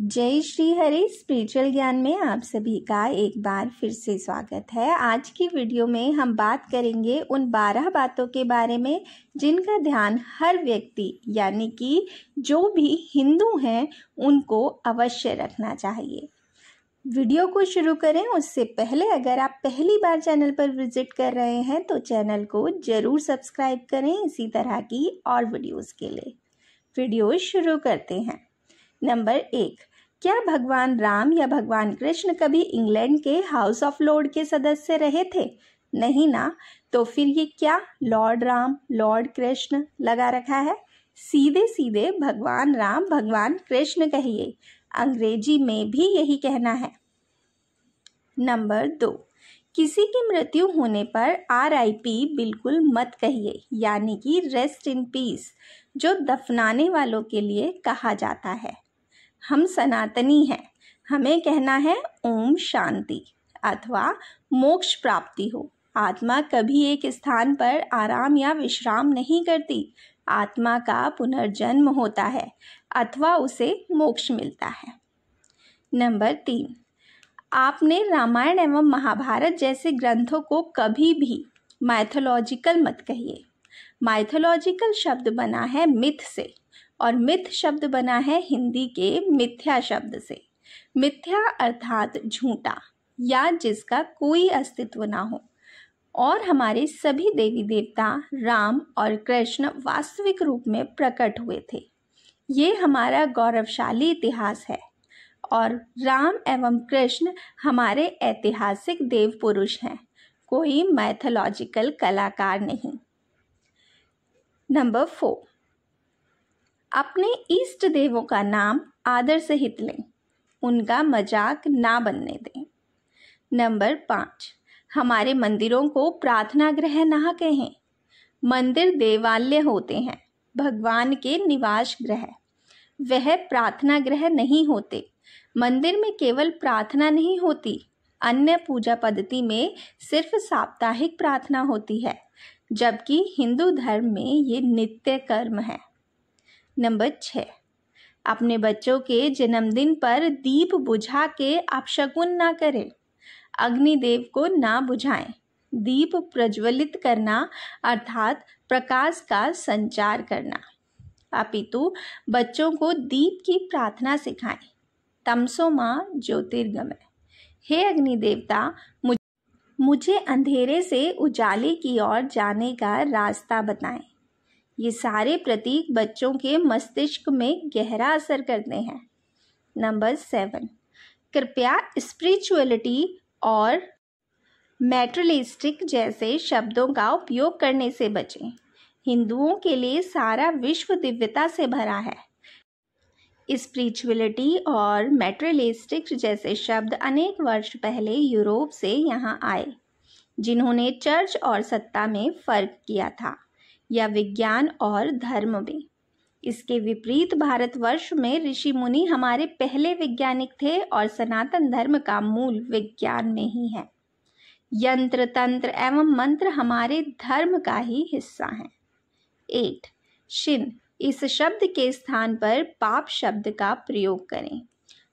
जय श्री हरि स्पिरिचुअल ज्ञान में आप सभी का एक बार फिर से स्वागत है आज की वीडियो में हम बात करेंगे उन बारह बातों के बारे में जिनका ध्यान हर व्यक्ति यानी कि जो भी हिंदू हैं उनको अवश्य रखना चाहिए वीडियो को शुरू करें उससे पहले अगर आप पहली बार चैनल पर विजिट कर रहे हैं तो चैनल को ज़रूर सब्सक्राइब करें इसी तरह की और वीडियोज़ के लिए वीडियो शुरू करते हैं नंबर एक क्या भगवान राम या भगवान कृष्ण कभी इंग्लैंड के हाउस ऑफ लॉर्ड के सदस्य रहे थे नहीं ना तो फिर ये क्या लॉर्ड राम लॉर्ड कृष्ण लगा रखा है सीधे सीधे भगवान राम भगवान कृष्ण कहिए अंग्रेजी में भी यही कहना है नंबर दो किसी की मृत्यु होने पर आर आई पी बिल्कुल मत कहिए यानी कि रेस्ट इन पीस जो दफनाने वालों के लिए कहा जाता है हम सनातनी हैं हमें कहना है ओम शांति अथवा मोक्ष प्राप्ति हो आत्मा कभी एक स्थान पर आराम या विश्राम नहीं करती आत्मा का पुनर्जन्म होता है अथवा उसे मोक्ष मिलता है नंबर तीन आपने रामायण एवं महाभारत जैसे ग्रंथों को कभी भी माइथोलॉजिकल मत कहिए माइथोलॉजिकल शब्द बना है मिथ से और मिथ शब्द बना है हिंदी के मिथ्या शब्द से मिथ्या अर्थात झूठा या जिसका कोई अस्तित्व ना हो और हमारे सभी देवी देवता राम और कृष्ण वास्तविक रूप में प्रकट हुए थे ये हमारा गौरवशाली इतिहास है और राम एवं कृष्ण हमारे ऐतिहासिक देव पुरुष हैं कोई मैथोलॉजिकल कलाकार नहीं नंबर फोर अपने इष्ट देवों का नाम आदर सहित लें उनका मजाक ना बनने दें नंबर पाँच हमारे मंदिरों को प्रार्थना गृह ना कहें मंदिर देवालय होते हैं भगवान के निवास ग्रह वह प्रार्थना ग्रह नहीं होते मंदिर में केवल प्रार्थना नहीं होती अन्य पूजा पद्धति में सिर्फ साप्ताहिक प्रार्थना होती है जबकि हिंदू धर्म में ये नित्य कर्म है नंबर छः अपने बच्चों के जन्मदिन पर दीप बुझा के आप शगुन ना करें अग्निदेव को ना बुझाएं दीप प्रज्वलित करना अर्थात प्रकाश का संचार करना अपितु बच्चों को दीप की प्रार्थना सिखाएं तमसो माँ ज्योतिर्गमय हे अग्नि देवता मुझे अंधेरे से उजाले की ओर जाने का रास्ता बताएं ये सारे प्रतीक बच्चों के मस्तिष्क में गहरा असर करते हैं नंबर सेवन कृपया स्पिरिचुअलिटी और मैट्रलिस्टिक जैसे शब्दों का उपयोग करने से बचें हिंदुओं के लिए सारा विश्व दिव्यता से भरा है स्पिरिचुअलिटी और मैट्रलिस्टिक जैसे शब्द अनेक वर्ष पहले यूरोप से यहाँ आए जिन्होंने चर्च और सत्ता में फ़र्क किया था या विज्ञान और धर्म में इसके विपरीत भारतवर्ष में ऋषि मुनि हमारे पहले वैज्ञानिक थे और सनातन धर्म का मूल विज्ञान में ही है यंत्र तंत्र एवं मंत्र हमारे धर्म का ही हिस्सा है एट शिन इस शब्द के स्थान पर पाप शब्द का प्रयोग करें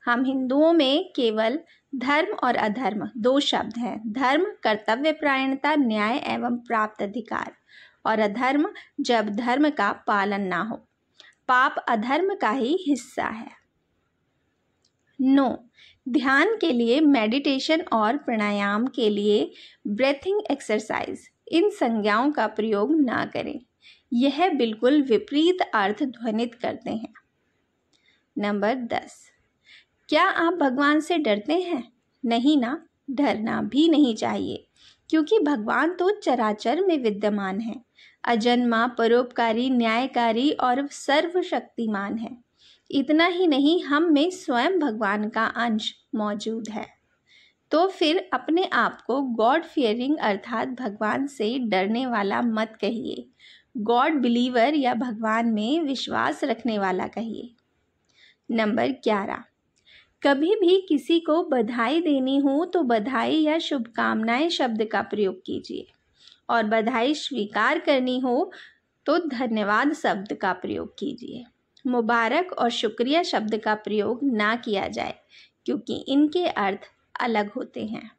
हम हिंदुओं में केवल धर्म और अधर्म दो शब्द हैं धर्म कर्तव्य प्रायणता न्याय एवं प्राप्त अधिकार और अधर्म जब धर्म का पालन ना हो पाप अधर्म का ही हिस्सा है नो ध्यान के लिए मेडिटेशन और प्राणायाम के लिए ब्रेथिंग एक्सरसाइज इन संज्ञाओं का प्रयोग ना करें यह बिल्कुल विपरीत अर्थ ध्वनित करते हैं नंबर दस क्या आप भगवान से डरते हैं नहीं ना डरना भी नहीं चाहिए क्योंकि भगवान तो चराचर में विद्यमान है अजन्मा परोपकारी न्यायकारी और सर्वशक्तिमान है इतना ही नहीं हम में स्वयं भगवान का अंश मौजूद है तो फिर अपने आप को गॉड फियरिंग अर्थात भगवान से डरने वाला मत कहिए गॉड बिलीवर या भगवान में विश्वास रखने वाला कहिए नंबर ग्यारह कभी भी किसी को बधाई देनी हो तो बधाई या शुभकामनाएं शब्द का प्रयोग कीजिए और बधाई स्वीकार करनी हो तो धन्यवाद शब्द का प्रयोग कीजिए मुबारक और शुक्रिया शब्द का प्रयोग ना किया जाए क्योंकि इनके अर्थ अलग होते हैं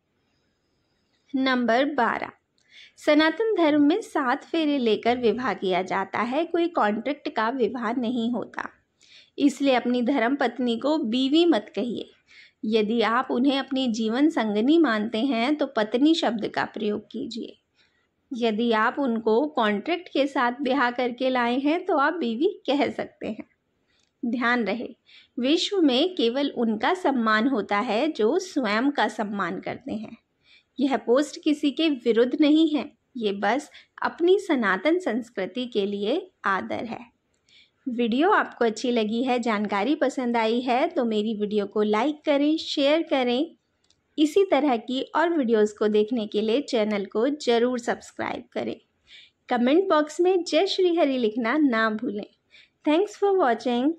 नंबर बारह सनातन धर्म में सात फेरे लेकर विवाह किया जाता है कोई कॉन्ट्रैक्ट का विवाह नहीं होता इसलिए अपनी धर्म पत्नी को बीवी मत कहिए यदि आप उन्हें अपनी जीवन संगनी मानते हैं तो पत्नी शब्द का प्रयोग कीजिए यदि आप उनको कॉन्ट्रैक्ट के साथ ब्याह करके लाए हैं तो आप बीवी कह सकते हैं ध्यान रहे विश्व में केवल उनका सम्मान होता है जो स्वयं का सम्मान करते हैं यह पोस्ट किसी के विरुद्ध नहीं है ये बस अपनी सनातन संस्कृति के लिए आदर है वीडियो आपको अच्छी लगी है जानकारी पसंद आई है तो मेरी वीडियो को लाइक करें शेयर करें इसी तरह की और वीडियोस को देखने के लिए चैनल को ज़रूर सब्सक्राइब करें कमेंट बॉक्स में जय श्री हरि लिखना ना भूलें थैंक्स फॉर वॉचिंग